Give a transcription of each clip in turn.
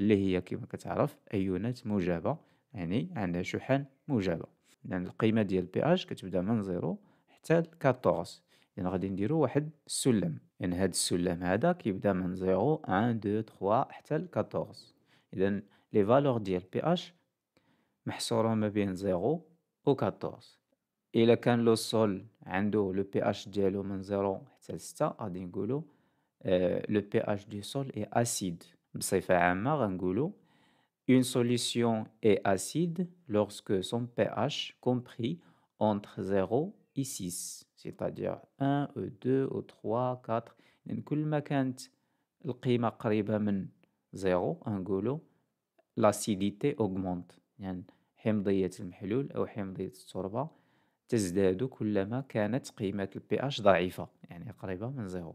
اللي هي كما كتعرف ايونات موجبة يعني عندها شحن موجبة يعني القيمة ديال بي اش كتبدا من زيرو حتى ل 14 يعني غادي نديرو واحد السلم يعني هذا السلم هذا كيبدا من زيرو 1 2 3 حتى ل 14 إذا لي فالور ديال بي اش محصورة ما بين زيرو و 14 إلا كان لو سول عنده لو بي اش ديالو من زيرو حتى ل 6 غادي نقولو آه، لو بي اش دو سول اي اسيد بصفة عامة غنقولو une solution est acide lorsque son pH compris entre 0 et 6 c'est-à-dire 1 و 2 و 3 4 يعني كل ما كانت القيمة قريبة من زيرو غنقولو لاسيديتي اوغمونت يعني حمضية المحلول أو حمضية التربة تزداد كلما كانت قيمة البي اش ضعيفة يعني قريبة من زيرو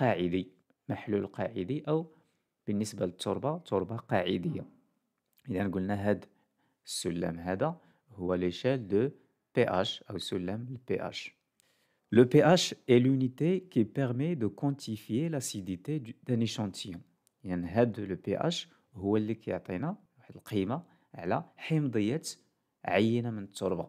قاعدي محلول قاعدي أو بالنسبة للتربة تربة قاعدية إذا قلنا هاد السلم هذا هو دو بي pH أو سلم اش pH. Le pH اي لونيتي كي permet دو كونتيفيي l'acidité d'un échantillon. يعني هاد بي pH هو اللي كيعطينا واحد القيمة على حمضية عينة من التربة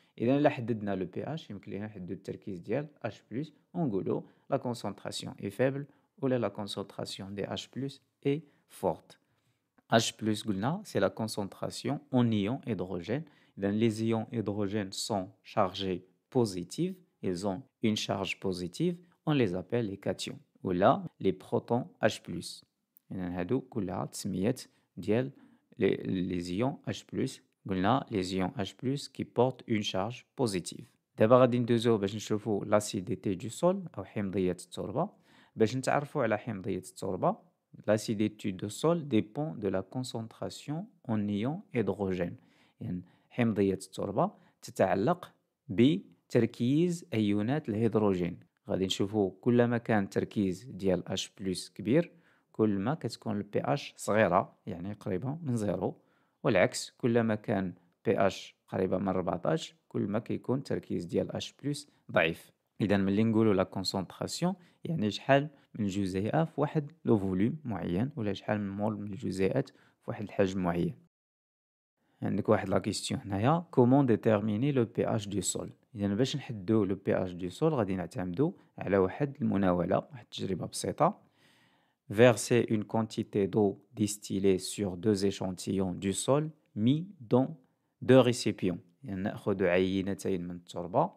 Et là, on a le pH, on a le pH de terre qui H, en angolo. La concentration est faible, ou là, la concentration des H, est forte. H, c'est la concentration en ions hydrogènes. Les ions hydrogène sont chargés positifs, ils ont une charge positive, on les appelle les cations. Ou là, les protons H, et là, on a le pH de ions H les ions H+ qui portent une charge positive دابا غادي ندوزو باش نشوفو لاسيديتي دو حمضيه التربه باش على dépend de la concentration en ions hydrogène يعني حمضيه التربه تتعلق بتركيز ايونات الهيدروجين غادي كان ديال H+ كبير كتكون والعكس كلما كان بي اش قريبه من 14 كل ما كيكون التركيز ديال اش بلس ضعيف اذا ملي نقولوا لا كونسونطراسيون يعني شحال من جزيئه في واحد لو فوليوم معين ولا شحال من مول من الجزيئات في واحد الحجم معين عندك واحد لا كيستيون هنايا كومون ديتيرميني لو بي اش دو سول اذا باش نحدو لو بي اش دو سول غادي نعتمدو على واحد المناوله واحد التجربه بسيطه verser une quantité d'eau distillée sur deux échantillons du sol mis dans deux récipients ناخذ عينتين من التربه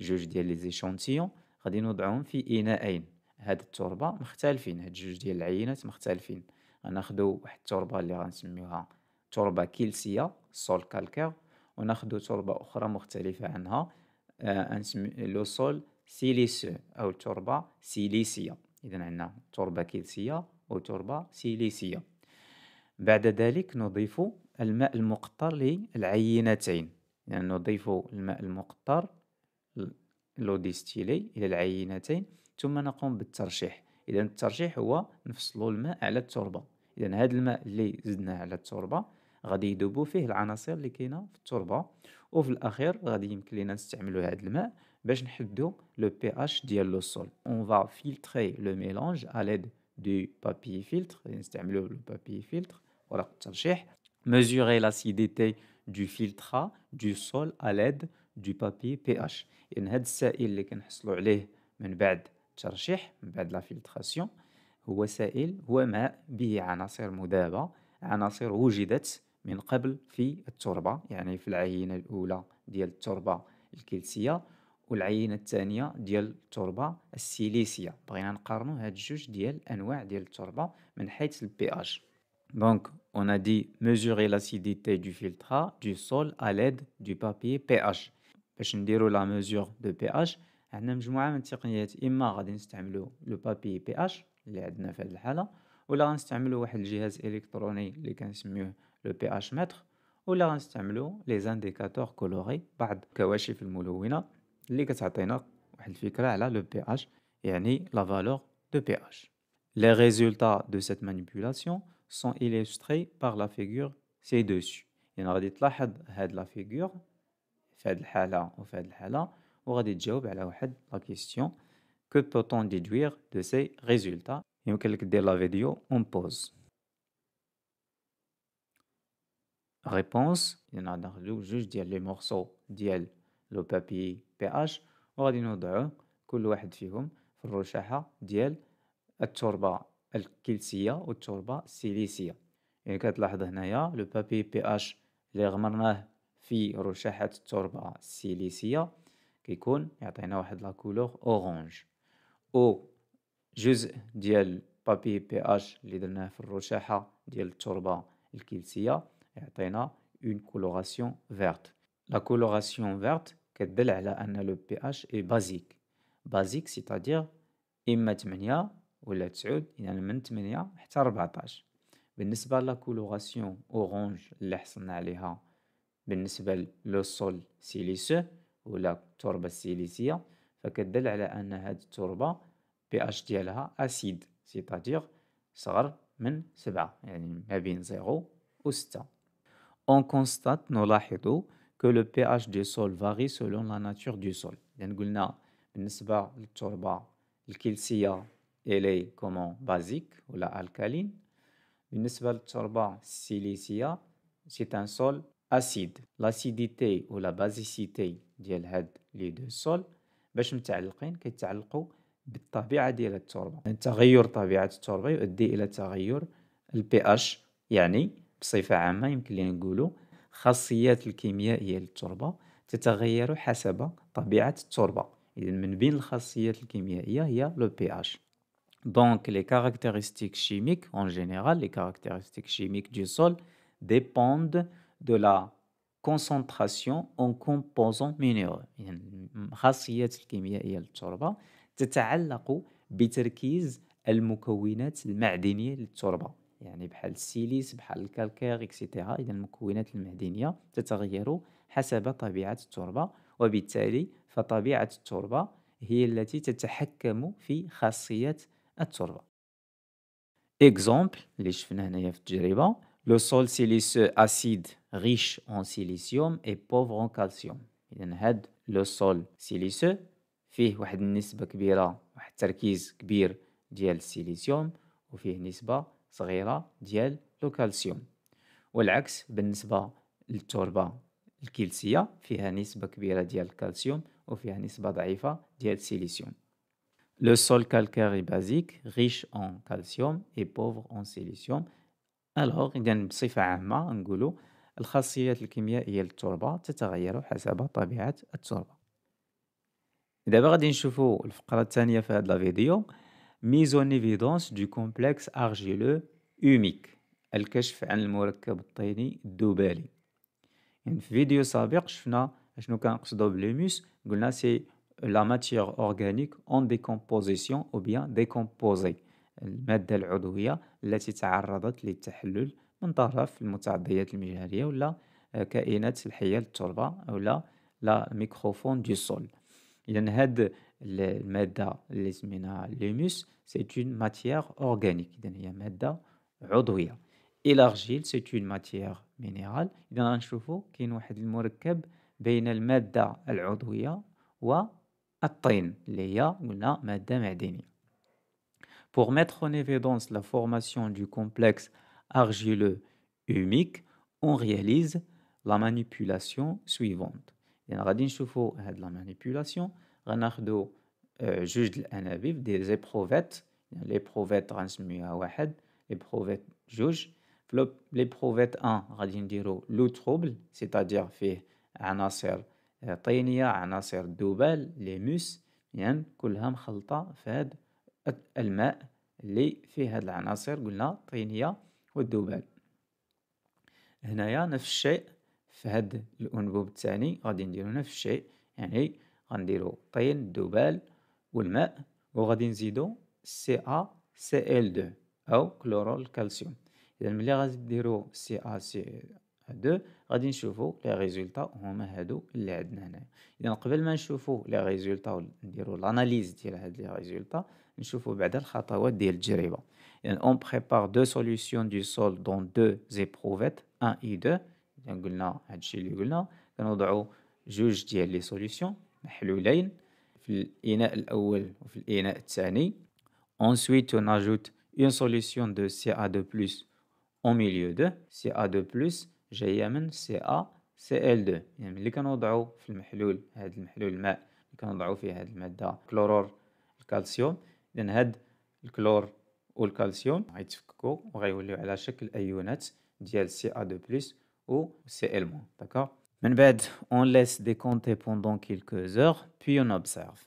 جوج ديال لي زيشونتيون غادي نوضعهم في اناءين هاد التربه مختلفين هاد جوج ديال العينات مختلفين غناخدو واحد التربه اللي غنسميوها تربه كيلسيه سول كالكير وناخدو تربه اخرى مختلفه عنها آه لو سول سيليسيو او تربه سيليسيه إذا عندنا تربة كلسية وتربة سيليسية بعد ذلك نضيف الماء المقطر للعينتين يعني نضيف الماء المقطر لو ديستيلي إلى العينتين ثم نقوم بالترشيح إذا الترشيح هو نفصل الماء على التربة إذا هذا الماء اللي زدناه على التربة غادي يذوبوا فيه العناصر اللي كاينه في التربه وفي الاخير غادي يمكن لينا نستعملوا هذا الماء باش نحدو لو بي اش ديال لو سول اون فا فيلتري لو ميلانج ا ليد دو بابي فيلتر نستعملو لو بابي فيلتر ورق الترشيح لاسيديتي دو فيلترا دو سول ا ليد دو بابي بي pH إن هاد السائل اللي كنحصلو عليه من بعد الترشيح من بعد لا فيلتراسيون هو سائل هو ماء به عناصر مذابة عناصر وجدت من قبل في التربة يعني في العينة الأولى ديال التربة الكلسية والعينه الثانيه ديال التربه السيليسيه بغينا نقارنوا هاد جوج ديال الانواع ديال التربه من حيث البي اتش Donc, on a dit mesurer l'acidité du filtre du sol à l'aide du papier pH. باش نديرو لا mesure دو pH عندنا مجموعه من التقنيات اما غادي نستعملو لو بابي pH اللي عندنا في هذه الحاله ولا غنستعملو واحد الجهاز الكتروني اللي كنسميوه لو pH متر ولا غنستعملو لي زانديكاتور كولوري بعض كواشف الملونه اللي كتعطينا واحد الفكره على لو بي اش يعني لا فالور دو بي اش لي ريزولطا دو سيت manipulation سون illustrés بار لا فيغور سي دوسو يعني غادي تلاحظ هاد لا فيغور في هاد الحالة وفي هاد الحاله وغادي تجاوب على واحد لا كيستيون que بوتون on déduire de ces résultats يمكن لك دير لا فيديو اون بوز ريبونس يعني غادي ناخدو جوج ديال لي مورسو ديال لو بابي بي اش وغادي نوضعو كل واحد فيهم في الرشاحة ديال التربة الكلسية والتربة السيليسية يعني كتلاحظ هنايا لو بابي بي اش اللي غمرناه في رشاحة التربة السيليسية كيكون يعطينا واحد لاكولوغ اورونج او جزء ديال بابي بي اش اللي درناه في الرشاحة ديال التربة الكلسية يعطينا اون كولوراسيون فيرت لا كولوراسيون فيرت كتدل على ان لو بي اش اي بازيك بازيك سيتادير اما 8 ولا 9 يعني من 8 حتى 14 بالنسبه لا كولوراسيون اورانج اللي حصلنا عليها بالنسبه لو سول سيليسو ولا التربه السيليسيه فكتدل على ان هاد التربه بي اش ديالها اسيد سيتادير صغر من 7 يعني ما بين 0 و 6 اون كونستات نلاحظ que le pH du sol varie selon la nature du sol لأن قلنا بالنسبة للتربة الكلسية إلي كومون بازيك ولا الكالين بالنسبة للتربة السيليسية سي ان sol اسيد L'acidité ولا بازيسيتي ديال هاد لي دو sols, باش متعلقين كيتعلقوا بالطبيعه ديال التربه يعني تغير طبيعه التربه يؤدي الى تغير البي اش يعني بصفه عامه يمكن لي نقولوا الخاصيات الكيميائية للتربة تتغير حسب طبيعة التربة إذا من بين الخاصيات الكيميائية هي لو pH دونك لي كاركتيرستيك chimiques, اون جينيرال لي كاركتيرستيك chimiques دو سول ديبوند دو لا كونسونطراسيون اون كومبوزون minéraux. يعني الخاصيات الكيميائية للتربة تتعلق بتركيز المكونات المعدنية للتربة يعني بحال السيليس بحال الكالكير اكسيتيرا إذا المكونات المعدنية تتغير حسب طبيعة التربة وبالتالي فطبيعة التربة هي التي تتحكم في خاصية التربة اكزومبل اللي شفنا هنايا في التجربة لو سول سيليسو أسيد ريش اون سيليسيوم اي بوفر اون كالسيوم إذا هاد لو سول سيليسو فيه واحد النسبة كبيرة واحد التركيز كبير ديال السيليسيوم وفيه نسبة صغيرة ديال الكالسيوم والعكس بالنسبة للتربة الكلسية فيها نسبة كبيرة ديال الكالسيوم وفيها نسبة ضعيفة ديال السيليسيوم لو سول كالكاري بازيك ريش ان كالسيوم اي بوفر ان سيليسيوم الوغ إذا بصفة عامة نقولوا الخاصيات الكيميائية للتربة تتغير حسب طبيعة التربة. دابا غادي نشوفوا الفقرة الثانية في هذا الفيديو mise en évidence du complexe argileux humique الكشف عن المركب الطيني الدبالي يعني en فيديو سابق شفنا شنو كنقصدو بالهيموس قلنا سي لا ماتيغ اورغانيك اون الماده العضويه التي تعرضت للتحلل من طرف المجهريه ولا كائنات ولا لا ميكروفون هاد le meda lesmina l'humus c'est une matière organique il y a matière rodouia et l'argile c'est une matière minérale il y a un chauffeau qui nous aide le morkeb bien le meda rodouia ou à tain il y a pour mettre en évidence la formation du complexe argileux humique, on réalise la manipulation suivante. Il y a la manipulation suivante. غناخدو آه، جوج د الأنابيب دي يعني لي بروفيت غنسميوها واحد لي بروفيت جوج في بروفيت أن غادي نديرو لو تروبل سيتادير فيه عناصر آه، طينية عناصر الذبال موس يعني كلها مخلطة في هاد الماء اللي فيه هاد العناصر قلنا طينية والذبال هنايا نفس الشيء في هاد الأنبوب الثاني غادي نديرو نفس الشيء يعني غنديرو طين الذبال والماء وغادي نزيدو سي ا سي ال 2 او كلورول كالسيوم اذا ملي غادي ديرو سي ا سي 2 غادي نشوفو لي ريزولطا هما هادو اللي عندنا هنايا اذا قبل ما نشوفو لي ريزولطا نديرو لاناليز ديال هاد لي ريزولطا نشوفو بعدا الخطوات ديال التجربه اذا اون بريبار دو سوليوشن دو سول دون دو زيبروفيت ان اي دو قلنا هادشي اللي قلنا كنوضعو جوج ديال لي سوليوشن محلولين في الإناء الأول وفي الإناء الثاني ensuite on ajoute une solution de Ca2+ au milieu de Ca2+ جاية من CaCl2 يعني ملي كنوضعو في المحلول هذا المحلول الماء اللي كنوضعو فيه هاد المادة كلورور الكالسيوم إذن هاد الكلور والكالسيوم غيتفككو وغيوليو على شكل أيونات ديال Ca2+ و Cl- داكا on laisse décompter pendant quelques heures puis on observe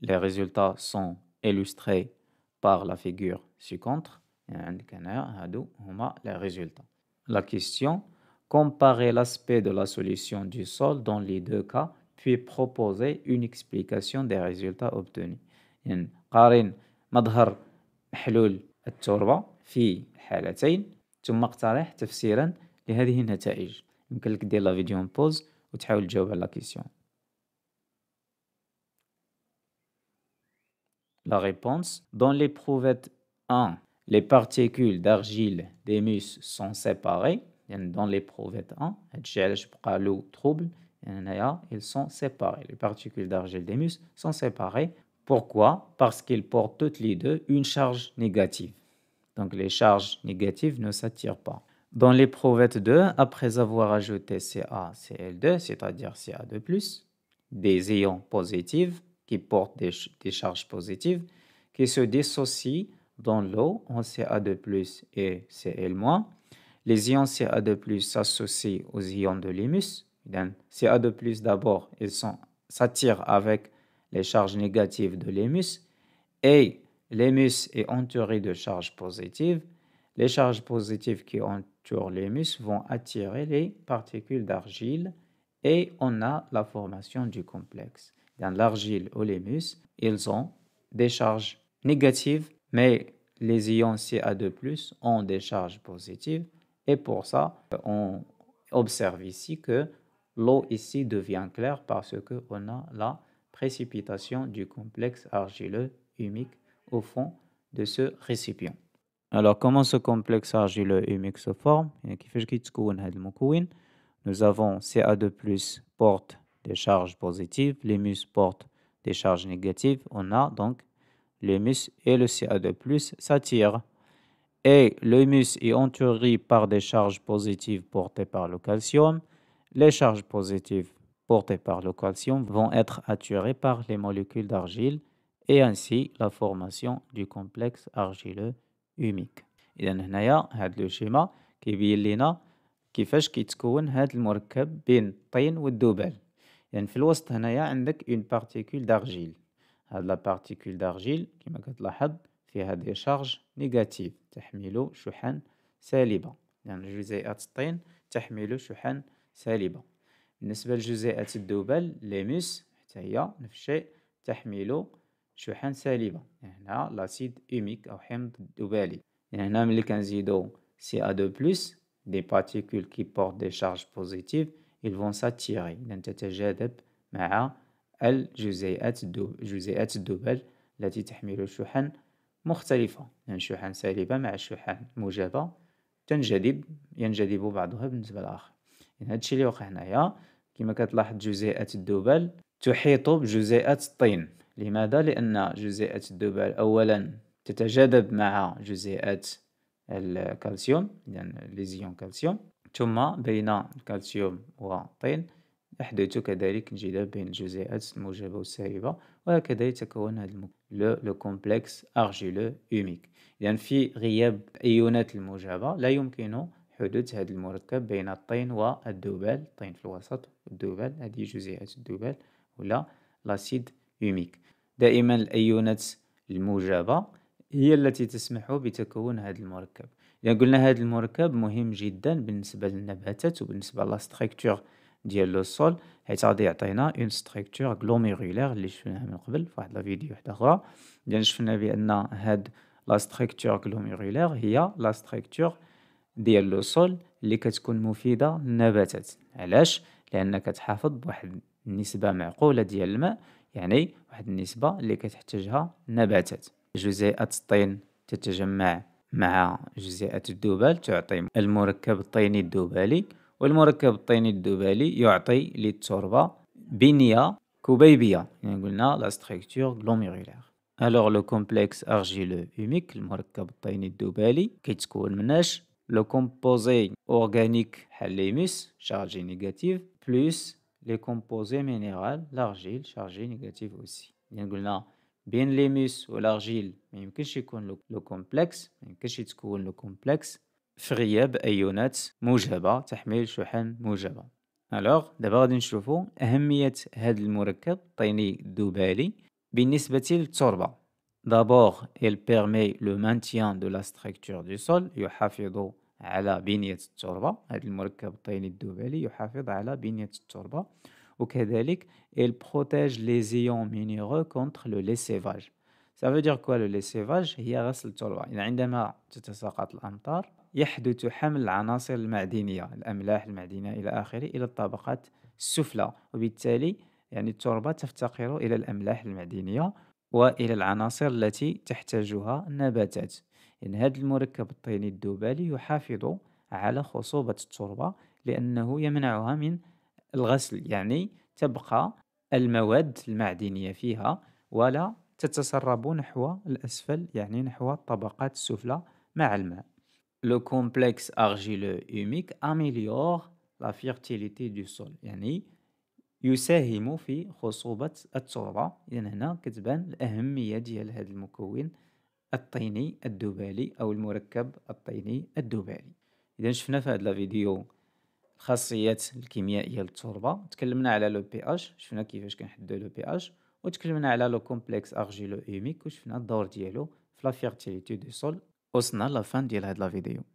Les résultats sont illustrés par la figure ci-contre. les résultats. La question comparer l'aspect de la solution du sol dans les deux cas puis proposer une explication des résultats obtenus. في ثم اقترح تفسيرا لهذه النتائج La réponse dans l'éprouvette 1, les particules d'argile des muscles sont séparées. Dans l'éprouvette 1, trouble, ils sont séparés. Les particules d'argile des muscles sont séparées. Pourquoi Parce qu'elles portent toutes les deux une charge négative donc les charges négatives ne s'attirent pas. Dans les provettes 2, après avoir ajouté CaCl2, c'est-à-dire Ca2+, des ions positifs qui portent des, charges positives, qui se dissocient dans l'eau en Ca2+, et Cl-. Les ions Ca2+, s'associent aux ions de l'émus. Ca2+, d'abord, ils s'attirent avec les charges négatives de l'émus. et l'hémus est entouré de charges positives. Les charges positives qui entourent l'hémus vont attirer les particules d'argile et on a la formation du complexe. Dans l'argile ou l'hémus, ils ont des charges négatives, mais les ions CA2+, ont des charges positives. Et pour ça, on observe ici que l'eau ici devient claire parce qu'on a la précipitation du complexe argileux humique au fond de ce récipient. Alors, comment ce complexe argileux humus se forme Nous avons CA2+, porte des charges positives, l'humus porte des charges négatives. On a donc l'humus et le CA2+, s'attirent. Et l'humus est entouré par des charges positives portées par le calcium. Les charges positives portées par le calcium vont être attirées par les molécules d'argile et ainsi la formation du complexe argileux humique اذا هنايا هاد لو شيما كيبين لينا كيفاش كيتكون هاد المركب بين الطين والدبل يعني في الوسط هنايا عندك اون بارتيكول دارجيل هاد لا بارتيكول دارجيل كما كتلاحظ فيها دي شارج نيجاتيف تحمل شحن سالبه يعني جزيئات الطين تحمل شحن سالبه بالنسبه لجزيئات الدبل ليموس حتى هي نفس الشيء تحمل شحن سالبة هنا لاسيد اوميك او حمض ذبالي هنا ملي كنزيدو دو بلس دي particules كي بورت دي شارج بوزيتيف ils فون s'attirer إذا تتجاذب مع الجزيئات الدو... جزيئات الدبل التي تحمل شحن مختلفة يعني شحن سالبة مع شحن موجبة تنجذب ينجذب بعضها بالنسبة للآخر يعني هادشي اللي وقع هنايا كما كتلاحظ جزيئات الدبل تحيط بجزيئات الطين لماذا؟ لأن جزيئة الذبال أولا تتجاذب مع جزيئات الكالسيوم يعني ليزيون كالسيوم ثم بين الكالسيوم والطين يحدث كذلك انجذاب بين الجزيئات الموجبة والسائبة وهكذا يتكون هذا لو لو كومبلكس أرجيلو أوميك يعني في غياب الأيونات الموجبة لا يمكن حدوث هذا المركب بين الطين والذبال الطين في الوسط والذبال هذه جزيئات الذبال ولا لاسيد يوميك دائما الأيونات الموجبة هي التي تسمح بتكون هذا المركب إذا قلنا هذا المركب مهم جدا بالنسبة للنباتات وبالنسبة لا ستركتور ديال لو سول حيت غادي يعطينا اون ستركتور غلوميرولير اللي شفناها من قبل في واحد لا فيديو وحده اخرى اذا شفنا بان هاد لا ستركتور غلوميرولير هي لا ستركتور ديال لو سول اللي كتكون مفيده للنباتات علاش لان كتحافظ بواحد النسبه معقوله ديال الماء يعني واحد النسبة اللي كتحتاجها النباتات جزيئات الطين تتجمع مع جزيئات الدوبال تعطي المركب الطيني الدوبالي والمركب الطيني الدوبالي يعطي للتربة بنية كبيبية يعني قلنا لا ستركتور غلوميرولير الوغ لو كومبلكس ارجيلو هوميك المركب الطيني الدوبالي كيتكون من لو كومبوزي اورغانيك حليميس شارجي نيجاتيف بلوس لي كومبوزي مينيرال لارجيل شارجي نيجاتيف اوسي يعني قلنا بين ليموس والارجيل ما يمكنش يكون لو كومبلكس ما يمكنش يتكون لو كومبلكس في غياب ايونات موجبه تحميل شحن موجبه الوغ دابا غادي نشوفو اهميه هذا المركب طيني الذبالي بالنسبه للتربه دابور elle permet le maintien de la structure du sol, يحافظ على بنية التربة هذا المركب الطيني الدوبالي يحافظ على بنية التربة وكذلك il protège les ions minéraux contre le lessivage ça veut dire quoi le lessivage هي غسل التربة يعني عندما تتساقط الأمطار يحدث حمل العناصر المعدنية الأملاح المعدنية إلى آخره إلى الطبقات السفلى وبالتالي يعني التربة تفتقر إلى الأملاح المعدنية وإلى العناصر التي تحتاجها النباتات إن هذا المركب الطيني الدوبالي يحافظ على خصوبة التربة لأنه يمنعها من الغسل يعني تبقى المواد المعدنية فيها ولا تتسرب نحو الأسفل يعني نحو الطبقات السفلى مع الماء لو كومبلكس أرجيلو يوميك أميليور لا فيرتيليتي دو سول يعني يساهم في خصوبة التربة يعني هنا كتبان الأهمية ديال هذا المكون الطيني الدبالي أو المركب الطيني الدبالي إذا شفنا في هذا الفيديو الخاصيات الكيميائية للتربة تكلمنا على لو بي اش شفنا كيفاش كنحددوا لو بي اش وتكلمنا على لو كومبلكس ارجيلو اوميك وشفنا الدور ديالو في لا فيرتيليتي دو سول وصلنا لافان ديال هاد لا فيديو